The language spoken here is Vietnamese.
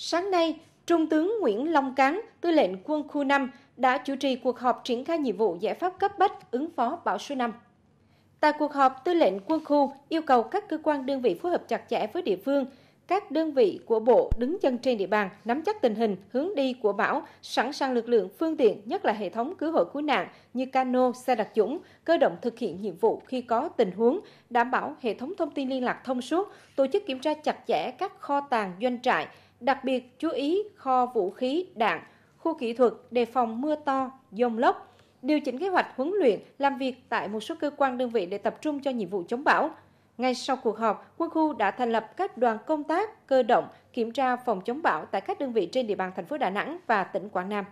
Sáng nay, Trung tướng Nguyễn Long Cán, tư lệnh quân khu 5, đã chủ trì cuộc họp triển khai nhiệm vụ giải pháp cấp bách ứng phó bão số 5. Tại cuộc họp, tư lệnh quân khu yêu cầu các cơ quan đơn vị phối hợp chặt chẽ với địa phương, các đơn vị của bộ đứng chân trên địa bàn nắm chắc tình hình, hướng đi của bão, sẵn sàng lực lượng phương tiện, nhất là hệ thống cứu hộ cứu nạn như cano, xe đặc dũng, cơ động thực hiện nhiệm vụ khi có tình huống, đảm bảo hệ thống thông tin liên lạc thông suốt, tổ chức kiểm tra chặt chẽ các kho tàng doanh trại, đặc biệt chú ý kho vũ khí, đạn, khu kỹ thuật đề phòng mưa to, dông lốc, điều chỉnh kế hoạch huấn luyện, làm việc tại một số cơ quan đơn vị để tập trung cho nhiệm vụ chống bão. Ngay sau cuộc họp, quân khu đã thành lập các đoàn công tác cơ động kiểm tra phòng chống bão tại các đơn vị trên địa bàn thành phố Đà Nẵng và tỉnh Quảng Nam.